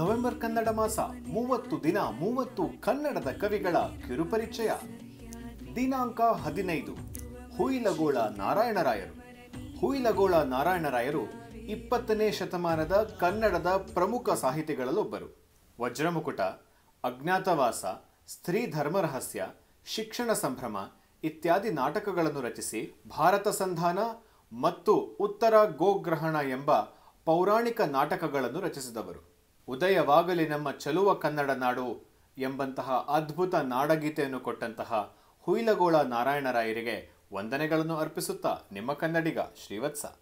November Kannada ಮಾಸ ಮೂವತ್ತು ದಿನ ಮೂವತ್ತು ಕನ್ನಡದ ಕವಿಗಳ ಕಿರುಪರಿಚಯ ದಿನಾಂಕ ಹದಿನೈದು ಹುಯಿಲಗೋಳ ನಾರಾಯಣರಾಯರು ಹುಯಿಲಗೋಳ ನಾರಾಯಣರಾಯರು ಇಪ್ಪತ್ತನೇ ಶತಮಾನದ ಕನ್ನಡದ ಪ್ರಮುಖ ಸಾಹಿತಿಗಳಲ್ಲೊಬ್ಬರು ವಜ್ರಮುಕುಟ ಅಜ್ಞಾತವಾಸ ಸ್ತ್ರೀ ಧರ್ಮರಹಸ್ಯ ಶಿಕ್ಷಣ ಸಂಭ್ರಮ ಇತ್ಯಾದಿ ನಾಟಕಗಳನ್ನು ರಚಿಸಿ ಭಾರತ ಸಂಧಾನ ಮತ್ತು ಉತ್ತರ ಗೋಗ್ರಹಣ ಎಂಬ ಪೌರಾಣಿಕ ನಾಟಕಗಳನ್ನು ರಚಿಸಿದವರು ಉದಯವಾಗಲಿ ನಮ್ಮ ಚಲುವ ಕನ್ನಡ ನಾಡು ಎಂಬಂತಹ ಅದ್ಭುತ ನಾಡಗೀತೆಯನ್ನು ಕೊಟ್ಟಂತಹ ಹುಯಿಲಗೋಳ ನಾರಾಯಣರಾಯರಿಗೆ ವಂದನೆಗಳನ್ನು ಅರ್ಪಿಸುತ್ತಾ ನಿಮ್ಮ ಕನ್ನಡಿಗ ಶ್ರೀವತ್ಸ